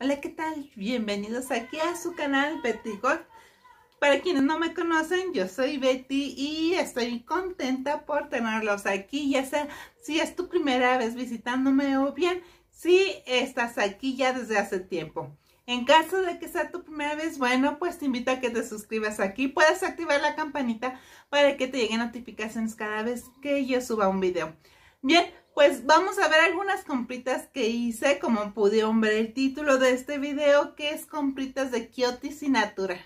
Hola, ¿qué tal? Bienvenidos aquí a su canal Betty Gold. Para quienes no me conocen, yo soy Betty y estoy contenta por tenerlos aquí, ya sea si es tu primera vez visitándome o bien si estás aquí ya desde hace tiempo. En caso de que sea tu primera vez, bueno, pues te invito a que te suscribas aquí. Puedes activar la campanita para que te lleguen notificaciones cada vez que yo suba un video. Bien, pues vamos a ver algunas compritas que hice, como pudieron ver el título de este video, que es compritas de Kiotis y Natura.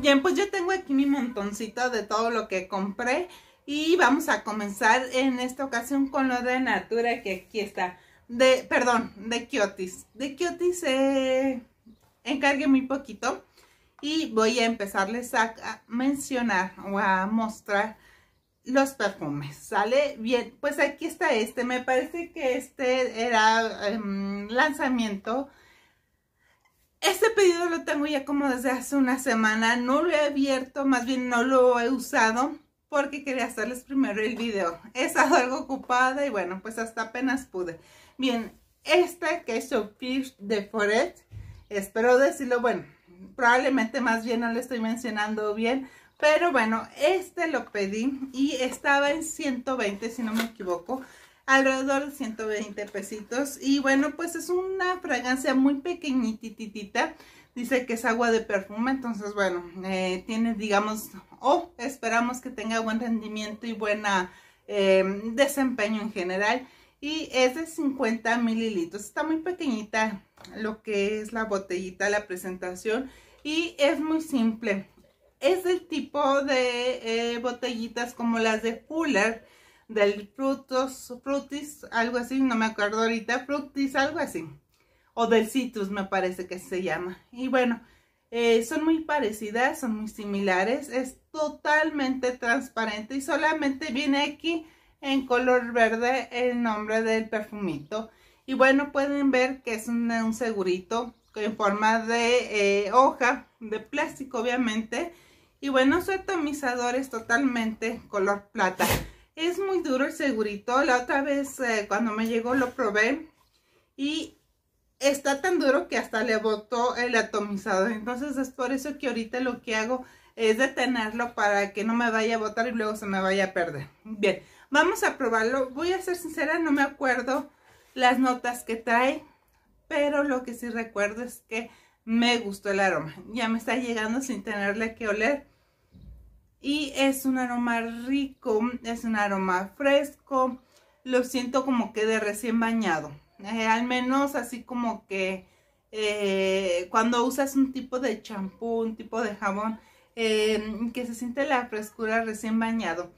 Bien, pues yo tengo aquí mi montoncito de todo lo que compré y vamos a comenzar en esta ocasión con lo de Natura que aquí está de, perdón, de Kiotis. De Kiotis se eh, encargué muy poquito y voy a empezarles a, mencionar o a mostrar los perfumes, ¿sale? Bien, pues aquí está este, me parece que este era em, lanzamiento. Este pedido lo tengo ya como desde hace una semana, no lo he abierto, más bien no lo he usado porque quería hacerles primero el video. He estado algo ocupada y bueno, pues hasta apenas pude. Bien, esta que es Fish de Foret, espero decirlo, bueno, probablemente más bien no lo estoy mencionando bien, pero bueno, este lo pedí y estaba en 120, si no me equivoco, alrededor de 120 pesitos. Y bueno, pues es una fragancia muy pequeñititita, Dice que es agua de perfume, entonces bueno, eh, tiene digamos, o esperamos que tenga buen rendimiento y buen eh, desempeño en general. Y es de 50 mililitros, está muy pequeñita lo que es la botellita, la presentación. Y es muy simple, es del tipo de eh, botellitas como las de Fuller, del Frutos, Frutis, algo así, no me acuerdo ahorita, Frutis, algo así o del citrus me parece que se llama. Y bueno, eh, son muy parecidas, son muy similares, es totalmente transparente y solamente viene aquí en color verde el nombre del perfumito. Y bueno, pueden ver que es un, segurito en forma de eh, hoja, de plástico obviamente. Y bueno, su atomizador es totalmente color plata. Es muy duro el segurito. La otra vez eh, cuando me llegó lo probé y está tan duro que hasta le botó el atomizador. Entonces es por eso que ahorita lo que hago es detenerlo para que no me vaya a botar y luego se me vaya a perder. Bien, vamos a probarlo. Voy a ser sincera, no me acuerdo las notas que trae, pero lo que sí recuerdo es que me gustó el aroma. Ya me está llegando sin tenerle que oler. Y es un aroma rico, es un aroma fresco. Lo siento como que de recién bañado. Eh, al menos así como que eh, cuando usas un tipo de champú, un tipo de jabón, em, que se siente la frescura recién bañado.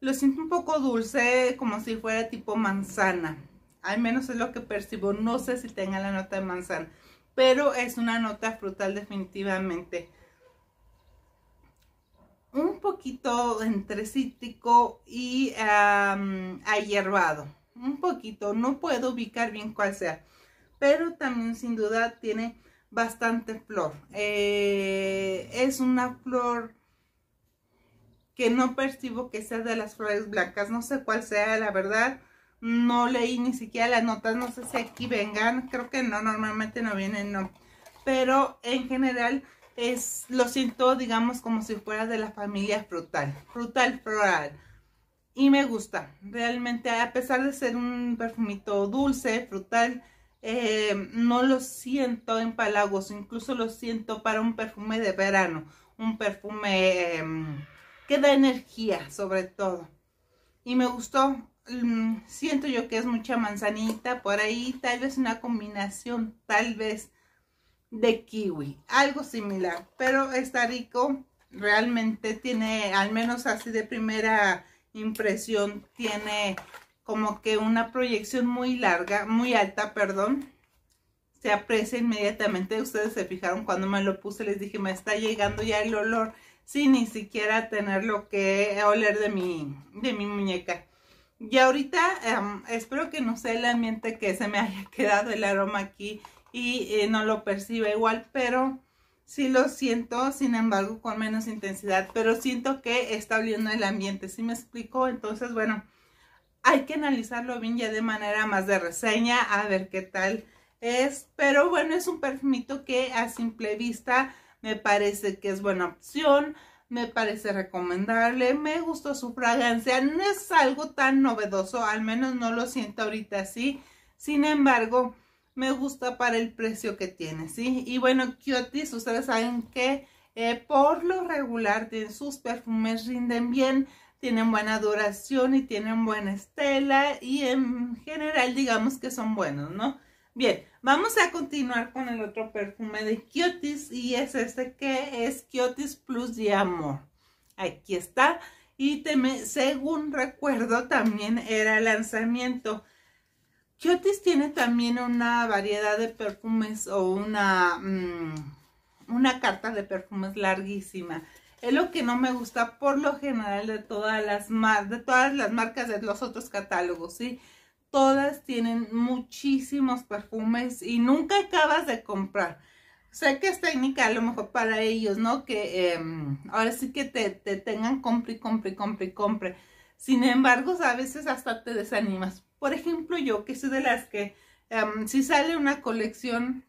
Lo siento un poco dulce, como si fuera tipo manzana. Al menos es lo que percibo. No sé si tenga la nota de manzana, pero es una nota frutal definitivamente. Un poquito entre y um, ayerbado un poquito, no puedo ubicar bien cuál sea, pero también sin duda tiene bastante flor. Eh, es una flor que no percibo que sea de las flores blancas, no sé cuál sea, la verdad, no leí ni siquiera las notas, no sé si aquí vengan, creo que no, normalmente no vienen, no. Pero en general es, lo siento, digamos, como si fuera de la familia frutal, frutal floral y me gusta. Realmente, a pesar de ser un perfumito dulce, frutal, eh, no lo siento en empalagoso, incluso lo siento para un perfume de verano, un perfume em, que da energía sobre todo. Y me gustó, mm, siento yo que es mucha manzanita por ahí, tal vez una combinación, tal vez de kiwi, algo similar, pero está rico, realmente tiene al menos así de primera impresión tiene como que una proyección muy larga, muy alta, perdón. Se aprecia inmediatamente. Ustedes se fijaron cuando me lo puse, les dije, me está llegando ya el olor sin ni siquiera tener lo que oler de mi, de mi muñeca. Y ahorita em, espero que no sea el ambiente que se me haya quedado el aroma aquí y eh, no lo perciba igual, pero sí lo siento, sin embargo, con menos intensidad, pero siento que está oliendo el ambiente, ¿sí me explico? Entonces, bueno, hay que analizarlo bien ya de manera más de reseña, a ver qué tal es, pero bueno, es un perfumito que a simple vista me parece que es buena opción, me parece recomendable, me gustó su fragancia, no es algo tan novedoso, al menos no lo siento ahorita así, sin embargo, me gusta para el precio que tiene, ¿sí? Y bueno, Cuties, ustedes saben que eh, por lo regular tienen sus perfumes rinden bien, tienen buena duración y tienen buena estela y en general digamos que son buenos, ¿no? Bien, vamos a continuar con el otro perfume de Kiotis. y es este que es Kiotis Plus de Amor. Aquí está. Y según recuerdo también era lanzamiento. Kiotis tiene también una variedad de perfumes o una, mm, una carta de perfumes larguísima. Es lo que no me gusta por lo general de todas las, de todas las marcas de los otros catálogos, ¿sí? Todas tienen muchísimos perfumes y nunca acabas de comprar. Sé que es técnica a lo mejor para ellos, ¿no? Que em, ahora sí que te, te tengan compre, compre, compre, compre. Sin embargo, a veces hasta te desanimas por ejemplo, yo que soy de las que em, si sale una colección,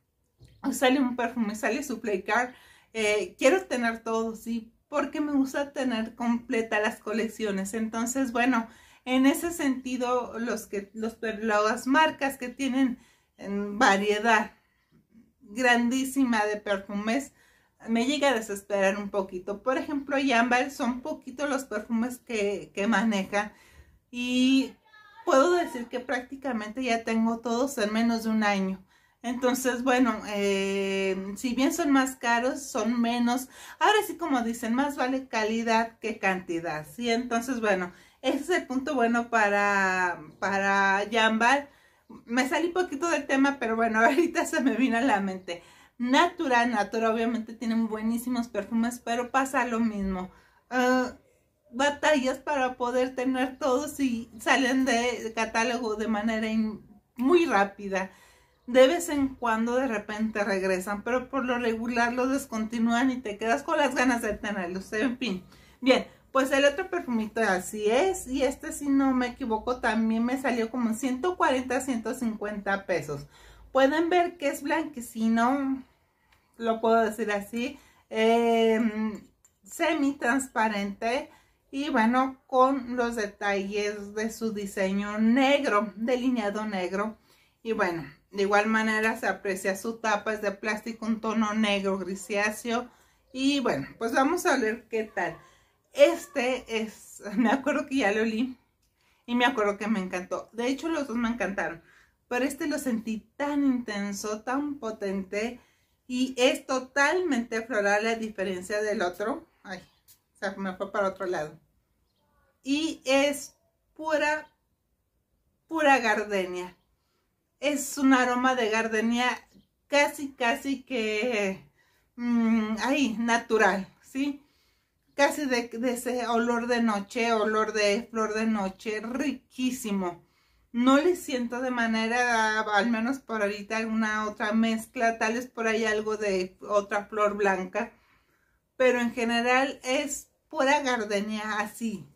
o sale un perfume, sale su playcard, eh, quiero tener todo, sí, porque me gusta tener completa las colecciones. Entonces, bueno, en ese sentido, los los, las marcas que tienen em, variedad grandísima de perfumes, me llega a desesperar un poquito. Por ejemplo, Yambal son poquitos los perfumes que, que maneja. Y puedo decir que prácticamente ya tengo todos en menos de un año. Entonces, bueno, eh, si bien son más caros, son menos. Ahora sí, como dicen, más vale calidad que cantidad, ¿sí? Entonces, bueno, ese es el punto bueno para, para Jambar. Me salí poquito del tema, pero bueno, ahorita se me vino a la mente. Natural, Natura obviamente tienen buenísimos perfumes, pero pasa lo mismo. Ah, batallas para poder tener todos y salen de catálogo de manera muy rápida. De vez en cuando de repente regresan, pero por lo regular los descontinúan y te quedas con las ganas de tenerlos. En fin, bien, pues el otro perfumito así es. Y este, si no me equivoco, también me salió como 140, 150 pesos. Pueden ver que es blanquecino, lo puedo decir así, em, semi transparente y bueno con los detalles de su diseño negro delineado negro y bueno de igual manera se aprecia su tapa es de plástico un tono negro grisáceo y bueno pues vamos a ver qué tal este es me acuerdo que ya lo olí y me acuerdo que me encantó de hecho los dos me encantaron pero este lo sentí tan intenso tan potente y es totalmente floral a diferencia del otro ay se me fue para otro lado y es pura, pura gardenia. Es un aroma de gardenia casi, casi que, mm, ahí, natural, ¿sí? Casi de, de ese olor de noche, olor de flor de noche, riquísimo no le siento de manera, al menos por ahorita, alguna otra mezcla, tal vez por ahí algo de otra flor blanca, pero en general es pura gardenia así,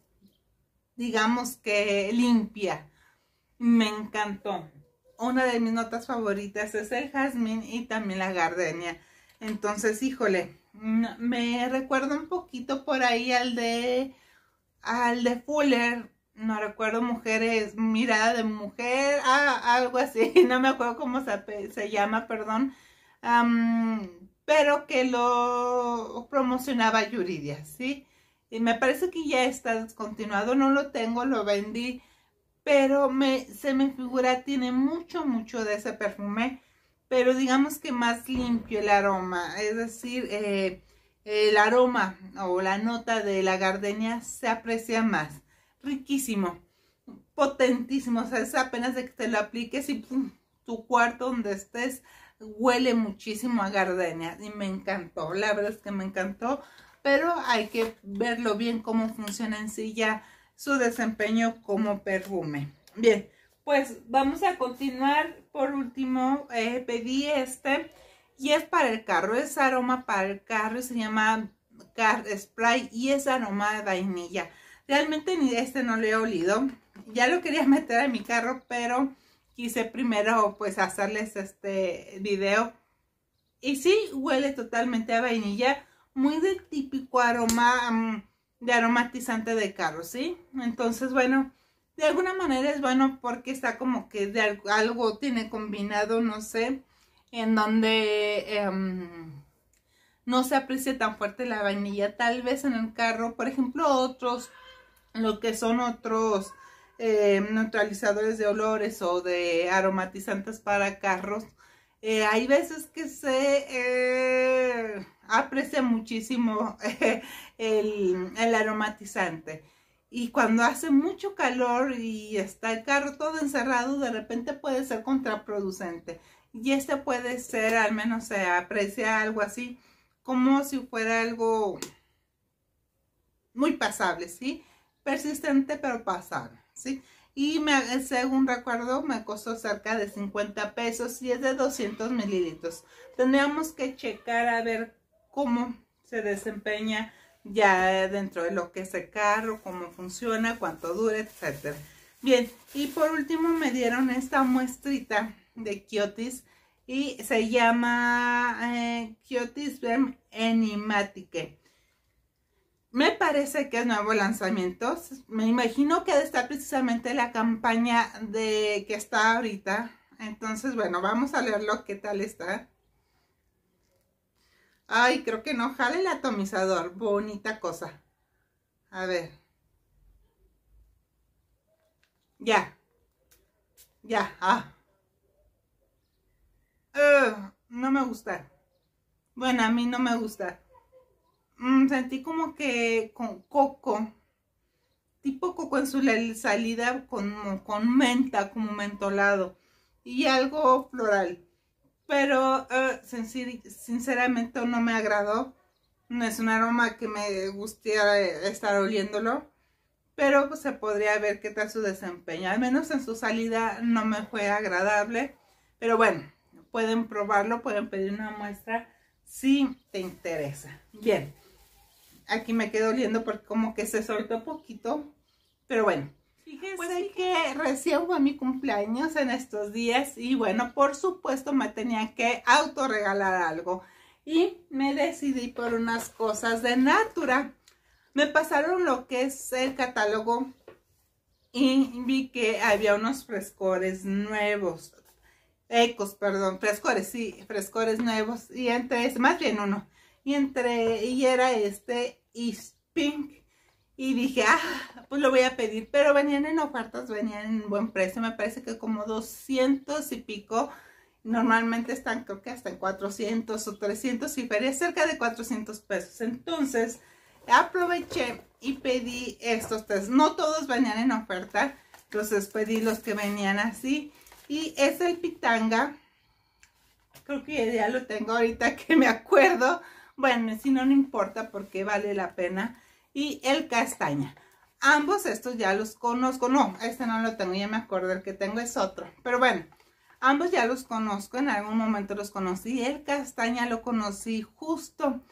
digamos que limpia. Me encantó. Una de mis notas favoritas es el jazmín y también la gardenia. Entonces, híjole, me recuerda un poquito por ahí al de al de Fuller, no recuerdo mujeres, mirada de mujer, ah, algo así, no me acuerdo cómo se, llama, perdón, pero que lo promocionaba Yuridia, ¿sí? y me parece que ya está descontinuado, no lo tengo, lo vendí, pero me, se me figura, tiene mucho, mucho de ese perfume, pero digamos que más limpio el aroma, es decir, eh, el aroma o la nota de la gardenia se aprecia más, riquísimo, potentísimo, o sea, es apenas de que te lo apliques y tu cuarto donde estés huele muchísimo a gardenia y me encantó, la verdad es que me encantó, pero hay que verlo bien cómo funciona en sí ya su desempeño como perfume. Bien, pues vamos a continuar. Por último, eh, pedí este y es para el carro, es aroma para el carro, se llama Car Spray y es aroma de vainilla. Realmente ni este no lo he olido, ya lo quería meter en mi carro, pero quise primero pues hacerles este video. Y sí, huele totalmente a vainilla, muy del típico aroma mm, de aromatizante de carro, ¿sí? Entonces, bueno, de alguna manera es bueno porque está como que de algo tiene combinado, no sé, en donde em, no se aprecia tan fuerte la vainilla. Tal vez en el carro, por ejemplo, otros, lo que son otros em, neutralizadores de olores o de aromatizantes para carros, eh, hay veces que se eh, aprecia muchísimo el, aromatizante. Y cuando hace mucho calor y está el carro todo encerrado, de repente puede ser contraproducente. Y este puede ser, al menos se aprecia algo así, como si fuera algo muy pasable, ¿sí? Persistente pero pasable, ¿sí? Y me, según recuerdo, me costó cerca de 50 pesos y es de 200 mililitros. Tendríamos que checar a ver cómo se desempeña ya dentro de lo que es el carro, cómo funciona, cuánto dura, etc. Bien, y por último me dieron esta muestrita de Kiotis y se llama eh, Kiotis Verm Enimatique. Me parece que es nuevo lanzamiento. Me imagino que está precisamente la campaña de que está ahorita. Entonces, bueno, vamos a leerlo qué tal está. Ay, creo que no Jale el atomizador. Bonita cosa. A ver. Ya. Ya. Ah. no me gusta. Bueno, a mí no me gusta. Mm, sentí como que con coco. Tipo coco en su salida con, con menta, como mentolado. Y algo floral pero eh, sinceramente no me agradó. No es un aroma que me guste eh, estar oliéndolo, pero pues, se podría ver qué tal su desempeño. Al menos en su salida no me fue agradable, pero bueno, pueden probarlo, pueden pedir una muestra si te interesa. Bien, aquí me quedo oliendo porque como que se soltó poquito, pero bueno. Fíjese pues, que recién fue mi cumpleaños en estos días y bueno, por supuesto me tenía que autorregalar algo. Y me decidí por unas cosas de Natura. Me pasaron lo que es el catálogo y vi que había unos frescores nuevos. Ecos, perdón, frescores, sí, frescores nuevos. Y entre, más bien uno. Y entre, y era este East Pink. Y dije, ah, pues lo voy a pedir, pero venían en ofertas, venían en buen precio, me parece que como 200 y pico, normalmente están creo que hasta en 400 o 300 y feria cerca de 400 pesos. Entonces aproveché y pedí estos tres, no todos venían en oferta, entonces pedí los que venían así y es el pitanga, creo que ya lo tengo ahorita que me acuerdo, bueno, si no, no importa porque vale la pena y el castaña. Ambos estos ya los conozco, no, este no lo tengo, ya me acuerdo, el que tengo es otro, pero bueno, ambos ya los conozco, en algún momento los conocí, el castaña lo conocí justo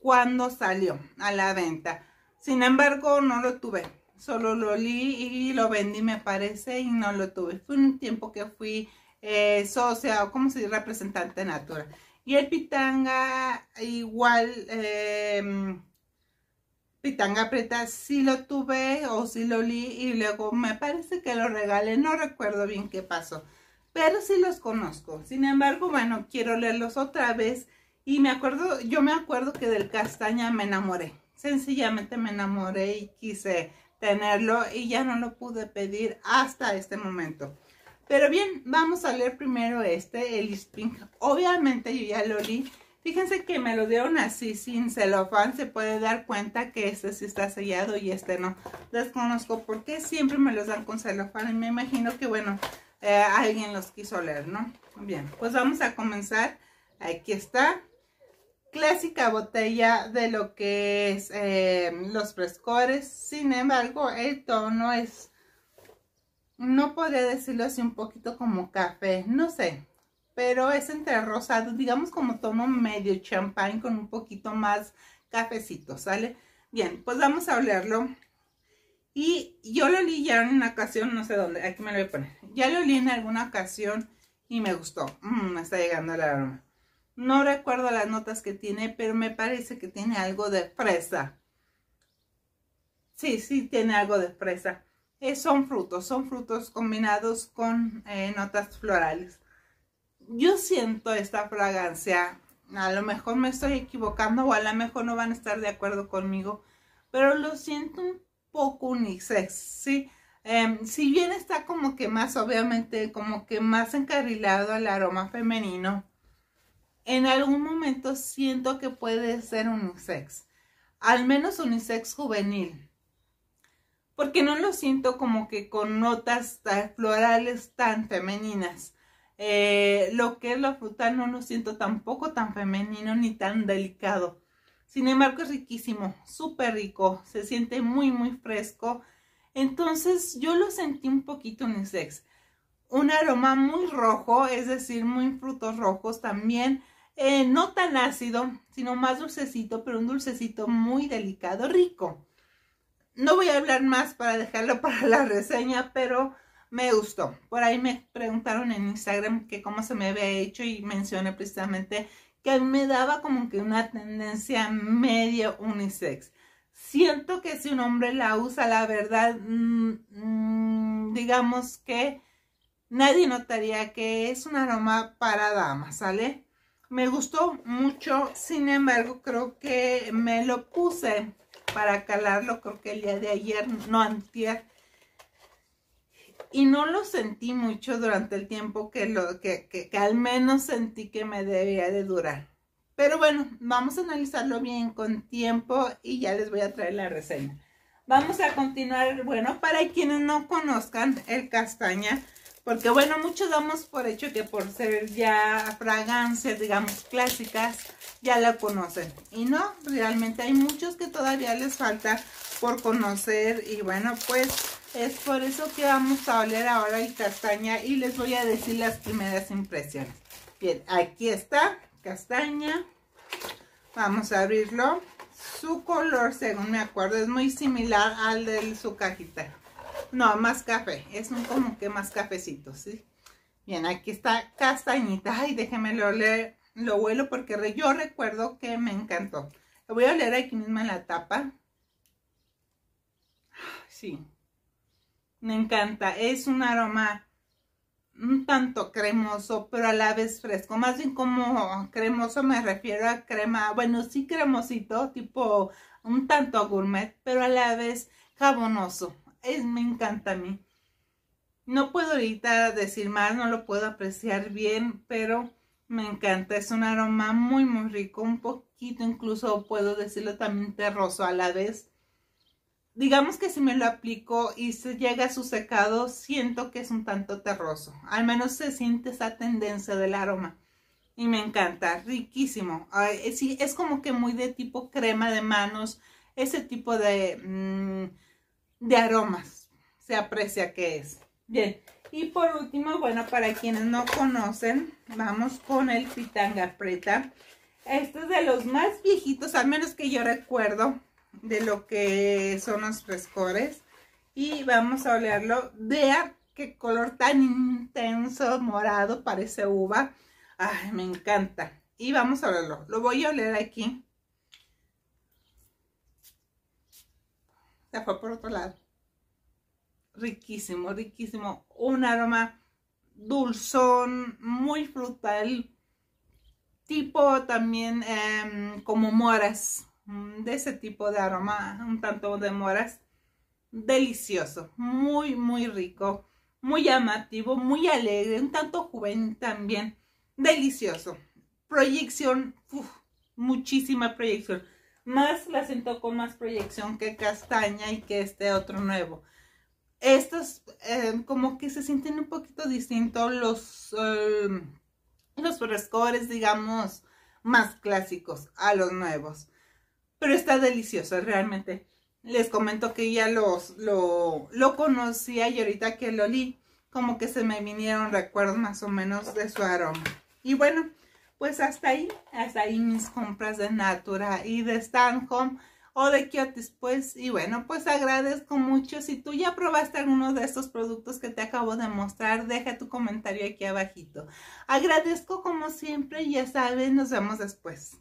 cuando salió a la venta, sin embargo no lo tuve, solo lo li y lo vendí me parece y no lo tuve, fue un tiempo que fui eh, socia o como si representante natural. Y el pitanga igual... Eh, pitanga aprieta sí lo tuve o si lo li y luego me parece que lo regalé, no recuerdo bien qué pasó, pero sí los conozco. Sin embargo, bueno, quiero leerlos otra vez y me acuerdo, yo me acuerdo que del castaña me enamoré, sencillamente me enamoré y quise tenerlo y ya no lo pude pedir hasta este momento. Pero bien, vamos a leer primero este, el Spring, Obviamente yo ya lo li Fíjense que me lo dieron así sin celofán, se puede dar cuenta que este sí está sellado y este no. Desconozco por qué siempre me los dan con celofán y me imagino que bueno, eh, alguien los quiso leer, ¿no? Bien, pues vamos a comenzar. Aquí está. Clásica botella de lo que es eh, los frescores. Sin embargo, el tono es, no podría decirlo así, un poquito como café. No sé, pero es entre rosado, digamos como tomo medio champán con un poquito más cafecito, ¿sale? Bien, pues vamos a olerlo. Y yo lo olí ya en una ocasión, no sé dónde, aquí me lo voy a poner. Ya lo olí en alguna ocasión y me gustó. Mm, me está llegando el aroma. No recuerdo las notas que tiene, pero me parece que tiene algo de fresa. Sí, sí, tiene algo de fresa. Eh, son frutos, son frutos combinados con eh, notas florales yo siento esta fragancia. A lo mejor me estoy equivocando o a lo mejor no van a estar de acuerdo conmigo, pero lo siento un poco unisex, ¿sí? Em, si bien está como que más, obviamente, como que más encarrilado al aroma femenino, en algún momento siento que puede ser unisex, al menos unisex juvenil, porque no lo siento como que con notas florales tan femeninas eh, lo que es la fruta no lo siento tampoco tan femenino ni tan delicado. Sin embargo, es riquísimo, súper rico, se siente muy, muy fresco. Entonces, yo lo sentí un poquito unisex. Un aroma muy rojo, es decir, muy frutos rojos también. Eh, no tan ácido, sino más dulcecito, pero un dulcecito muy delicado, rico. No voy a hablar más para dejarlo para la reseña, pero me gustó. Por ahí me preguntaron en Instagram que cómo se me había hecho y mencioné precisamente que me daba como que una tendencia medio unisex. Siento que si un hombre la usa, la verdad, mm, mm, digamos que nadie notaría que es un aroma para damas, ¿sale? Me gustó mucho, sin embargo, creo que me lo puse para calarlo, creo que el día de ayer, no antier, y no lo sentí mucho durante el tiempo que, lo, que, al menos sentí que me debía de durar. Pero bueno, vamos a analizarlo bien con tiempo y ya les voy a traer la reseña. Vamos a continuar, bueno, para quienes no conozcan el castaña, porque bueno, muchos damos por hecho que por ser ya fragancias, digamos, clásicas, ya la conocen. Y no, realmente hay muchos que todavía les falta por conocer y bueno, pues es por eso que vamos a oler ahora el castaña y les voy a decir las primeras impresiones. Bien, aquí está, castaña. Vamos a abrirlo. Su color, según me acuerdo, es muy similar al de su cajita. No, más café. Es un como que más cafecito, ¿sí? Bien, aquí está castañita. Ay, déjenme oler. Lo huelo porque yo recuerdo que me encantó. Le voy a oler aquí misma la tapa. Sí, me encanta. Es un aroma un tanto cremoso, pero a la vez fresco. Más bien como cremoso me refiero a crema, bueno, sí cremosito, tipo un tanto gourmet, pero a la vez jabonoso. Es, me encanta a mí. No puedo ahorita decir más, no lo puedo apreciar bien, pero me encanta. Es un aroma muy, muy rico, un poquito incluso puedo decirlo también terroso a la vez digamos que si me lo aplico y se llega a su secado, siento que es un tanto terroso. Al menos se siente esa tendencia del aroma. Y me encanta, riquísimo. Eh, es como que muy de tipo crema de manos, ese tipo de, mm, de aromas. Se aprecia que es. Bien, y por último, bueno, para quienes no conocen, vamos con el pitanga preta. Este es de los más viejitos, al menos que yo recuerdo de lo que son los frescores y vamos a olerlo. Vean qué color tan intenso, morado, parece uva. me encanta. Y vamos a olerlo. Lo voy a oler aquí. Se fue por otro lado. Riquísimo, riquísimo. Un aroma dulzón, muy frutal. Tipo también em, como moras Mm, de ese tipo de aroma, un tanto de moras. Delicioso, muy, muy rico, muy llamativo, muy alegre, un tanto juvenil también. Delicioso. Proyección, muchísima proyección. Más la siento con más proyección que castaña y que este otro nuevo estos eh, como que se sienten un poquito distintos los, eh, los frescores, digamos, más clásicos a los nuevos pero está deliciosa realmente. Les comento que ya los, lo, conocía y ahorita que lo li como que se me vinieron recuerdos más o menos de su aroma. Y bueno, pues hasta ahí, hasta ahí mis compras de Natura y de Stan Home o de Kiotis, pues, y bueno, pues agradezco mucho. Si tú ya probaste alguno de estos productos que te acabo de mostrar, deja tu comentario aquí abajito. Agradezco como siempre, ya saben, nos vemos después.